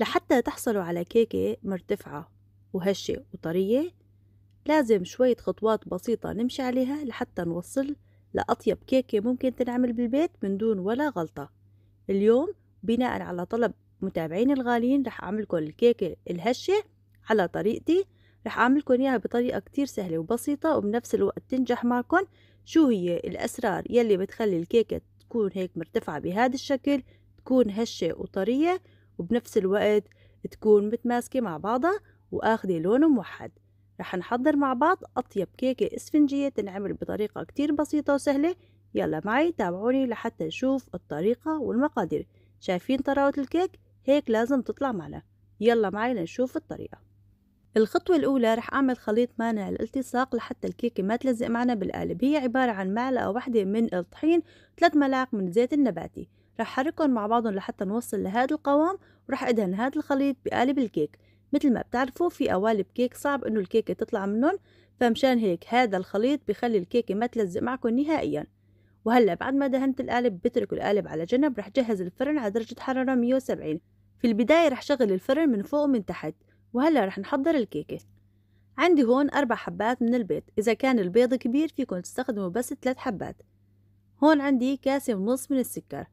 لحتى تحصلوا على كيكة مرتفعة وهشة وطرية لازم شوية خطوات بسيطة نمشي عليها لحتى نوصل لأطيب كيكة ممكن تنعمل بالبيت من دون ولا غلطة اليوم بناء على طلب متابعين الغاليين رح أعملكم الكيكة الهشة على طريقتي رح أعملكم إياها بطريقة كتير سهلة وبسيطة وبنفس الوقت تنجح معكم شو هي الأسرار يلي بتخلي الكيكة تكون هيك مرتفعة بهذا الشكل تكون هشة وطرية وبنفس الوقت تكون متماسكة مع بعضها وآخدة لون موحد رح نحضر مع بعض أطيب كيكة إسفنجية تنعمل بطريقة كتير بسيطة وسهلة يلا معي تابعوني لحتى نشوف الطريقة والمقادير شايفين طراوة الكيك هيك لازم تطلع معنا يلا معي لنشوف الطريقة الخطوة الأولى رح أعمل خليط مانع الالتصاق لحتى الكيكة ما تلزق معنا بالقالب هي عبارة عن معلقة واحدة من الطحين ثلاث ملاعق من الزيت النباتي رح حركهم مع بعضهم لحتى نوصل لهذا القوام ورح ادهن هذا الخليط بقالب الكيك مثل ما بتعرفوا في قوالب كيك صعب انه الكيكه تطلع منهم فمشان هيك هذا الخليط بخلي الكيكه ما تلزق معكم نهائيا وهلا بعد ما دهنت القالب بترك القالب على جنب رح جهز الفرن على درجه حراره 170 في البدايه رح شغل الفرن من فوق ومن تحت وهلا رح نحضر الكيكه عندي هون أربع حبات من البيض إذا كان البيض كبير فيكن تستخدموا بس ثلاث حبات هون عندي كاسة ونص من السكر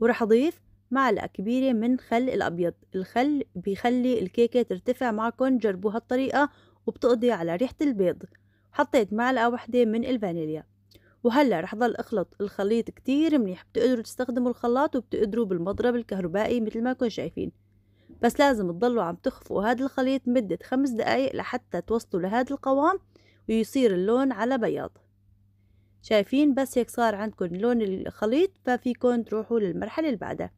وراح أضيف معلقة كبيرة من خل الأبيض الخل بيخلي الكيكة ترتفع معكم جربوا هالطريقة وبتقضي على ريحة البيض حطيت معلقة واحدة من الفانيليا وهلا رح ضل اخلط الخليط كتير منيح بتقدروا تستخدموا الخلاط وبتقدروا بالمضرب الكهربائي مثل ما كنتم شايفين بس لازم تضلوا عم تخفقوا هذا الخليط مدة خمس دقايق لحتى توصلوا لهذا القوام ويصير اللون على بياض شايفين بس هيك صار عندكم لون الخليط ففيكن تروحوا للمرحلة اللي بعدها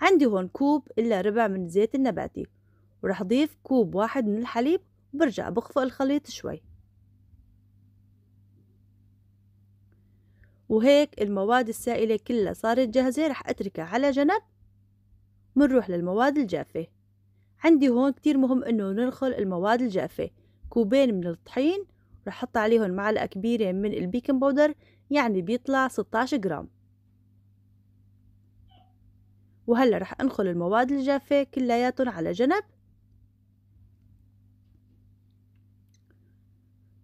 عندي هون كوب إلا ربع من الزيت النباتي وراح أضيف كوب واحد من الحليب وبرجع بخفق الخليط شوي وهيك المواد السائلة كلها صارت جاهزة رح أتركها على جنب منروح للمواد الجافة عندي هون كتير مهم إنه ننخل المواد الجافة كوبين من الطحين رح أحط عليهم معلقة كبيرة من البيكنج بودر يعني بيطلع 16 جرام وهلأ رح أنخل المواد الجافة كلياتهم على جنب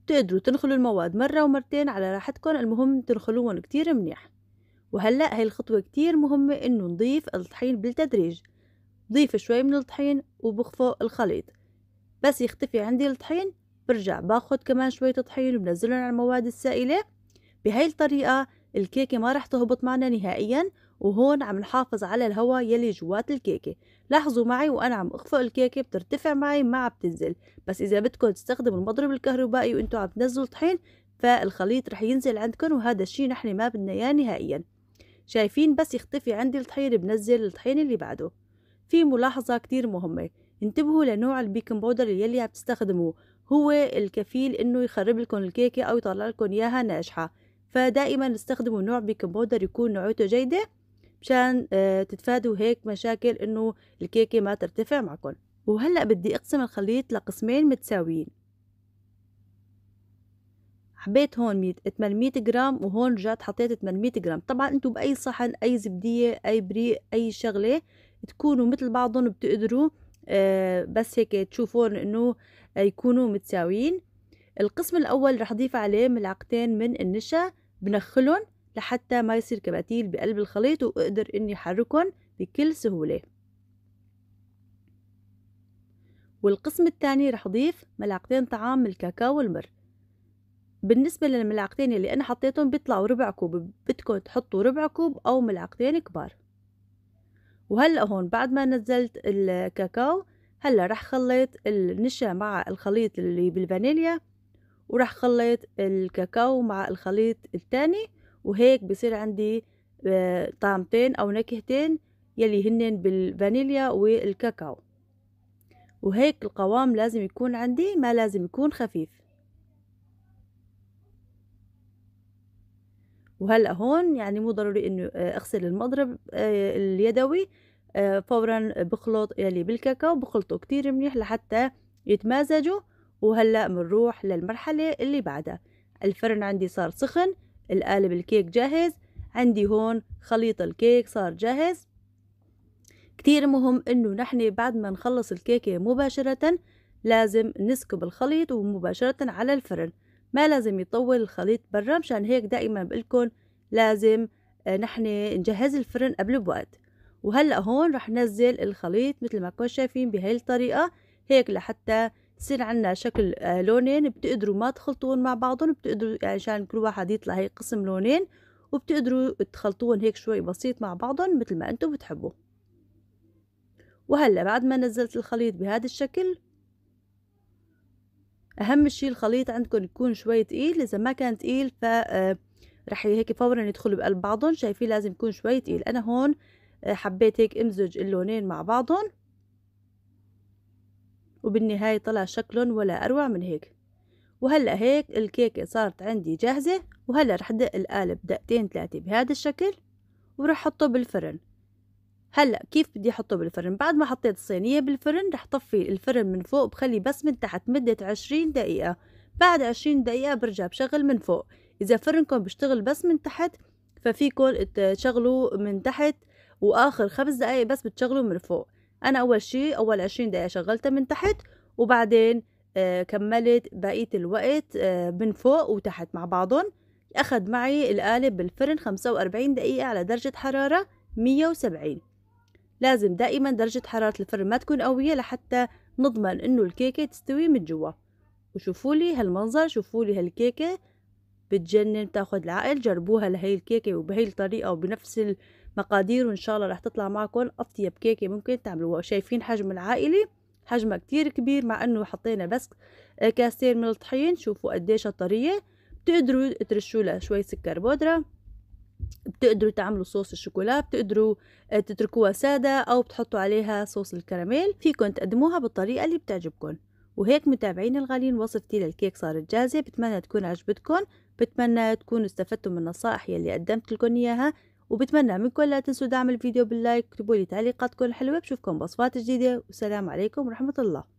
بتقدروا تنخلوا المواد مرة ومرتين على راحتكم المهم تنخلوهم كتير منيح وهلأ هاي الخطوة كتير مهمة إنه نضيف الطحين بالتدريج ضيف شوي من الطحين وبخفق الخليط بس يختفي عندي الطحين برجع باخد كمان شوية طحين وبنزلهم على المواد السائلة بهاي الطريقة الكيكة ما رح تهبط معنا نهائيا وهون عم نحافظ على الهواء يلي جوات الكيكة لاحظوا معي وأنا عم أخفق الكيكة بترتفع معي ما بتنزل بس إذا بدكم تستخدموا المضرب الكهربائي وإنتوا عم تنزلوا طحين فالخليط رح ينزل عندكم وهذا الشي نحن ما بدنا إياه نهائيا شايفين بس يختفي عندي الطحين بنزل الطحين اللي بعده في ملاحظة كتير مهمة انتبهوا لنوع البيكنج بودر يلي عم تستخدموه هو الكفيل انه يخرب لكم الكيكه او يطلع لكم اياها ناجحه فدائما استخدموا نوع بيكنج بودر يكون نوعيته جيده مشان آه، تتفادوا هيك مشاكل انه الكيكه ما ترتفع معكم وهلا بدي اقسم الخليط لقسمين متساويين حبيت هون 800 جرام وهون رجعت حطيت 800 جرام طبعا انتم باي صحن اي زبديه اي بريق اي شغله تكونوا مثل بعضهم بتقدروا آه، بس هيك تشوفون انه يكونوا متساويين القسم الاول رح اضيف عليه ملعقتين من النشا بنخلهم لحتى ما يصير كباتيل بقلب الخليط واقدر اني احركهم بكل سهولة والقسم الثاني رح اضيف ملعقتين طعام من الكاكاو المر بالنسبة للملعقتين اللي انا حطيتهم بيطلعوا ربع كوب بدكم تحطوا ربع كوب او ملعقتين كبار وهلا هون بعد ما نزلت الكاكاو هلا رح خليط النشا مع الخليط اللي بالفانيليا ورح خليط الكاكاو مع الخليط التاني وهيك بصير عندي آه، طعمتين او نكهتين يلي هنن بالفانيليا والكاكاو وهيك القوام لازم يكون عندي ما لازم يكون خفيف وهلا هون يعني مو ضروري انه آه، اغسل المضرب آه، اليدوي آه، فورا بخلط يلي بالكاكاو بخلطه كتير منيح لحتى يتمازجوا وهلا بنروح للمرحله اللي بعدها الفرن عندي صار سخن القالب الكيك جاهز عندي هون خليط الكيك صار جاهز كتير مهم انه نحن بعد ما نخلص الكيكه مباشره لازم نسكب الخليط ومباشره على الفرن ما لازم يطول الخليط برا مشان هيك دائما بقولكم لازم آه، نحن نجهز الفرن قبل بوقت وهلأ هون رح نزل الخليط مثل ما كنتم شايفين بهاي الطريقة هيك لحتى يصير عنا شكل آه، لونين بتقدروا ما تخلطون مع بعضهم بتقدروا يعني عشان كل واحد يطلع هيك قسم لونين وبتقدروا تخلطون هيك شوي بسيط مع بعضهم مثل ما انتم بتحبوا وهلا بعد ما نزلت الخليط بهذا الشكل اهم شيء الخليط عندكم يكون شوي تقيل اذا ما كان تقيل ف آه، رح هيك فورا يدخلوا بقلب بعضهم شايفين لازم يكون شوي تقيل انا هون آه، حبيت هيك امزج اللونين مع بعضهم وبالنهاية طلع شكلهم ولا أروع من هيك وهلأ هيك الكيكة صارت عندي جاهزة وهلأ رح دق القالب دقتين ثلاثة بهذا الشكل ورح حطه بالفرن هلا كيف بدي احطه بالفرن بعد ما حطيت الصينيه بالفرن رح طفي الفرن من فوق بخلي بس من تحت مده 20 دقيقه بعد 20 دقيقه برجع بشغل من فوق اذا فرنكم بيشتغل بس من تحت ففيكم تشغلوا من تحت واخر خمس دقائق بس بتشغلوا من فوق انا اول شيء اول 20 دقيقه شغلتها من تحت وبعدين آه كملت بقيه الوقت آه من فوق وتحت مع بعضهم اخذ معي القالب بالفرن 45 دقيقه على درجه حراره 170 لازم دائما درجة حرارة الفرن ما تكون قوية لحتى نضمن انه الكيكة تستوي من جوا وشوفوا لي هالمنظر شوفوا لي هالكيكة بتجنن بتاخد العقل جربوها لهي الكيكة وبهي الطريقة وبنفس المقادير وان شاء الله رح تطلع معكم اطيب كيكة ممكن تعملوها شايفين حجم العائلة حجمها كتير كبير مع انه حطينا بس آه، كاستين من الطحين شوفوا قديش طرية بتقدروا ترشوا لها شوي سكر بودرة بتقدروا تعملوا صوص الشوكولا بتقدروا آه، تتركوها سادة أو بتحطوا عليها صوص الكراميل فيكن تقدموها بالطريقة اللي بتعجبكن وهيك متابعيني الغاليين وصفتي للكيك صارت جاهزة بتمنى تكون عجبتكن بتمنى تكونوا استفدتوا من النصائح يلي قدمت لكم إياها وبتمنى منكم لا تنسوا دعم الفيديو باللايك اكتبوا لي تعليقاتكم الحلوة بشوفكم بوصفات جديدة والسلام عليكم ورحمة الله